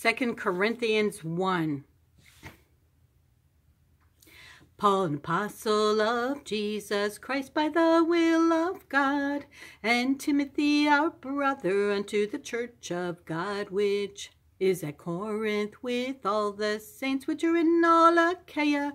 2 Corinthians 1. Paul, an apostle of Jesus Christ by the will of God, and Timothy, our brother, unto the church of God, which is at Corinth with all the saints which are in all Achaia.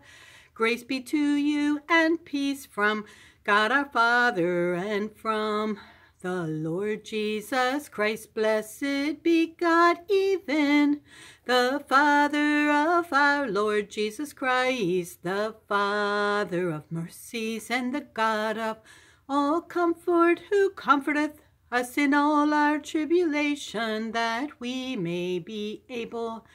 Grace be to you and peace from God our Father and from the Lord Jesus Christ, blessed be God, even the Father of our Lord Jesus Christ, the Father of mercies and the God of all comfort, who comforteth us in all our tribulation, that we may be able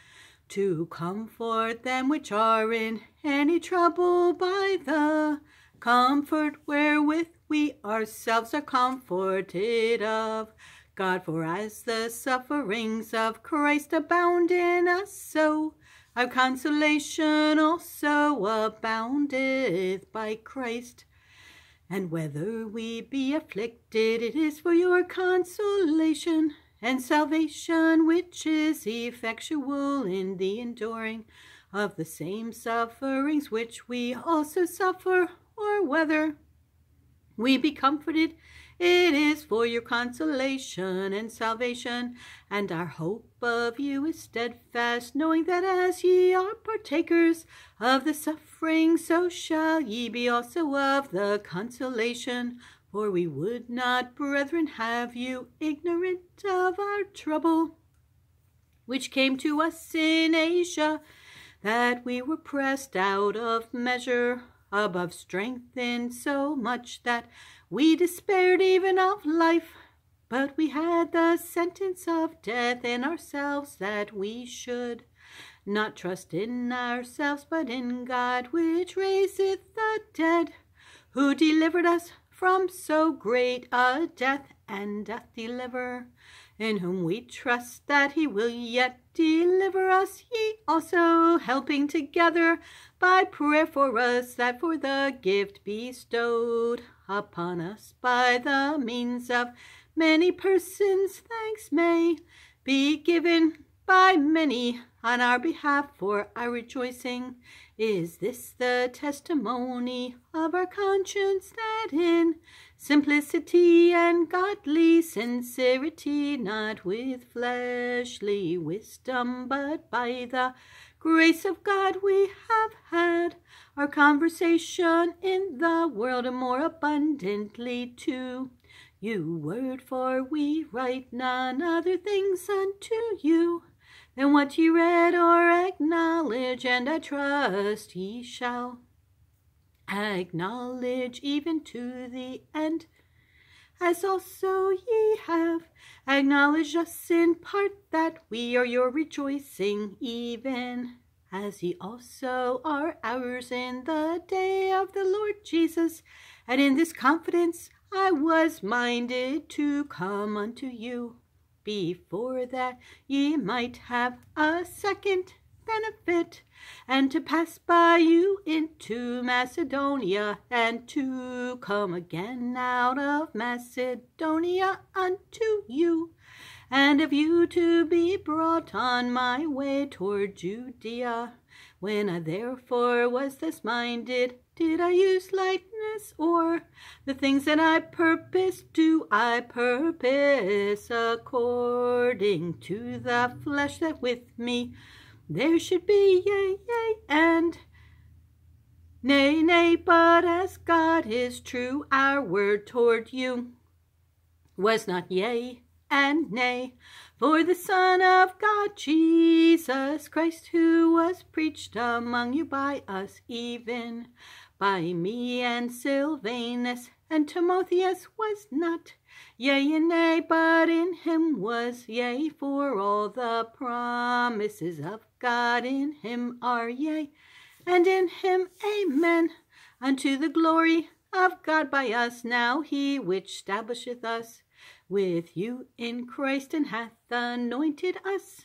to comfort them which are in any trouble by the Comfort wherewith we ourselves are comforted of. God, for as the sufferings of Christ abound in us, so our consolation also aboundeth by Christ. And whether we be afflicted, it is for your consolation and salvation, which is effectual in the enduring of the same sufferings which we also suffer or whether we be comforted, it is for your consolation and salvation, and our hope of you is steadfast, knowing that as ye are partakers of the suffering, so shall ye be also of the consolation. For we would not, brethren, have you ignorant of our trouble, which came to us in Asia, that we were pressed out of measure above strength in so much that we despaired even of life. But we had the sentence of death in ourselves that we should not trust in ourselves, but in God, which raiseth the dead, who delivered us from so great a death, and doth deliver, in whom we trust that he will yet deliver us also helping together by prayer for us that for the gift bestowed upon us by the means of many persons thanks may be given by many on our behalf for our rejoicing. Is this the testimony of our conscience that in simplicity and godly sincerity, not with fleshly wisdom, but by the grace of God we have had our conversation in the world and more abundantly too? You word, for we write none other things unto you and what ye read or acknowledge, and I trust ye shall acknowledge even to the end. As also ye have acknowledged us in part that we are your rejoicing, even as ye also are ours in the day of the Lord Jesus. And in this confidence I was minded to come unto you. Before that ye might have a second benefit, and to pass by you into Macedonia, and to come again out of Macedonia unto you, and of you to be brought on my way toward Judea. When I therefore was thus minded, did I use lightness, or the things that I purpose? Do I purpose according to the flesh that with me there should be yea, yea, and nay, nay, but as God is true, our word toward you was not yea and nay. For the Son of God, Jesus Christ, who was preached among you by us, even by me and Sylvanus, and Timotheus was not. Yea and nay, but in him was, yea, for all the promises of God in him are yea, and in him amen, unto the glory of God by us now he which stablisheth us with you in Christ and hath anointed us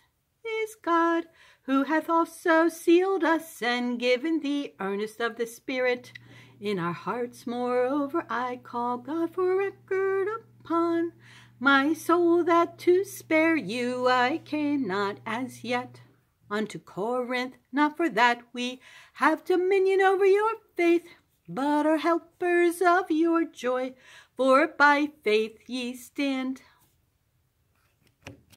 is God, who hath also sealed us and given the earnest of the Spirit in our hearts. Moreover, I call God for record upon my soul that to spare you I cannot as yet. Unto Corinth, not for that we have dominion over your faith, but are helpers of your joy, for by faith ye stand.